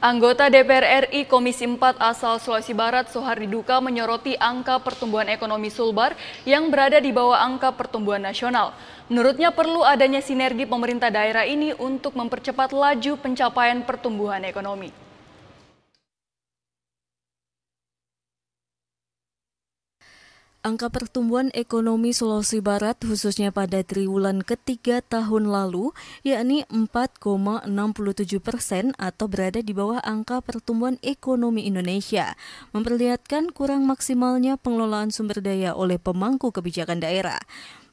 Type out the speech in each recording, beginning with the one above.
Anggota DPR RI Komisi 4 asal Sulawesi Barat Sohardi Duka menyoroti angka pertumbuhan ekonomi Sulbar yang berada di bawah angka pertumbuhan nasional. Menurutnya perlu adanya sinergi pemerintah daerah ini untuk mempercepat laju pencapaian pertumbuhan ekonomi. Angka pertumbuhan ekonomi Sulawesi Barat khususnya pada triwulan ketiga tahun lalu yakni 4,67 persen atau berada di bawah angka pertumbuhan ekonomi Indonesia memperlihatkan kurang maksimalnya pengelolaan sumber daya oleh pemangku kebijakan daerah.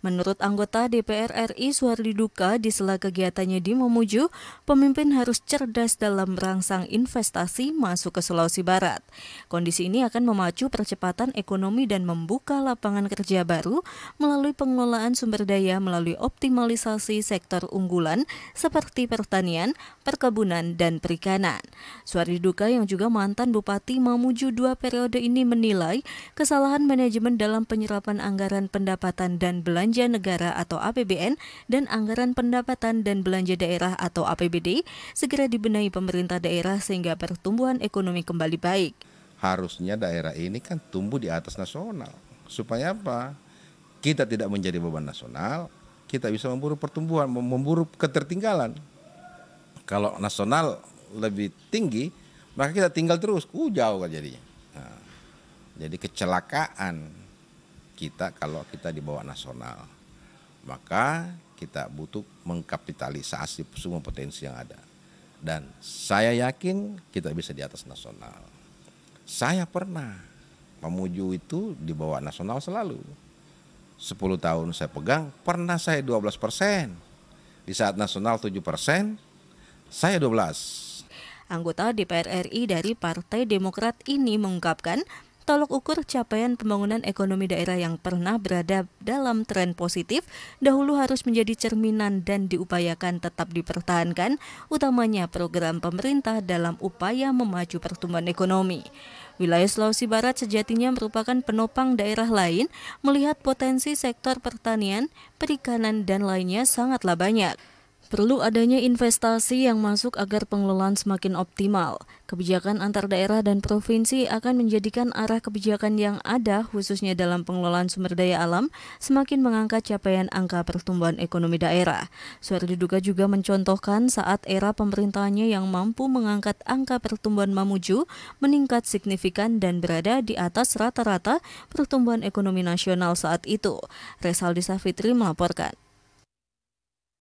Menurut anggota DPR RI Suhardi Duka, di sela kegiatannya di Mamuju, pemimpin harus cerdas dalam merangsang investasi masuk ke Sulawesi Barat. Kondisi ini akan memacu percepatan ekonomi dan membuka lapangan kerja baru melalui pengelolaan sumber daya melalui optimalisasi sektor unggulan seperti pertanian, perkebunan, dan perikanan. Suhardi Duka yang juga mantan Bupati Mamuju dua periode ini menilai kesalahan manajemen dalam penyerapan anggaran pendapatan dan belanja Belanja Negara atau APBN dan Anggaran Pendapatan dan Belanja Daerah atau APBD segera dibenahi pemerintah daerah sehingga pertumbuhan ekonomi kembali baik. Harusnya daerah ini kan tumbuh di atas nasional. Supaya apa? Kita tidak menjadi beban nasional, kita bisa memburu pertumbuhan, memburu ketertinggalan. Kalau nasional lebih tinggi, maka kita tinggal terus. Uh, jauh kan jadinya. Nah, jadi kecelakaan kita kalau kita di bawah nasional. Maka kita butuh mengkapitalisasi semua potensi yang ada. Dan saya yakin kita bisa di atas nasional. Saya pernah memuju itu di bawah nasional selalu. 10 tahun saya pegang, pernah saya 12 persen. Di saat nasional 7 persen, saya 12. Anggota DPR RI dari Partai Demokrat ini mengungkapkan tolok ukur capaian pembangunan ekonomi daerah yang pernah berada dalam tren positif dahulu harus menjadi cerminan dan diupayakan tetap dipertahankan, utamanya program pemerintah dalam upaya memacu pertumbuhan ekonomi. Wilayah Sulawesi Barat sejatinya merupakan penopang daerah lain melihat potensi sektor pertanian, perikanan, dan lainnya sangatlah banyak. Perlu adanya investasi yang masuk agar pengelolaan semakin optimal. Kebijakan antar daerah dan provinsi akan menjadikan arah kebijakan yang ada, khususnya dalam pengelolaan sumber daya alam, semakin mengangkat capaian angka pertumbuhan ekonomi daerah. Suardi Duga juga mencontohkan saat era pemerintahannya yang mampu mengangkat angka pertumbuhan Mamuju meningkat signifikan dan berada di atas rata-rata pertumbuhan ekonomi nasional saat itu. Resaldi Safitri melaporkan.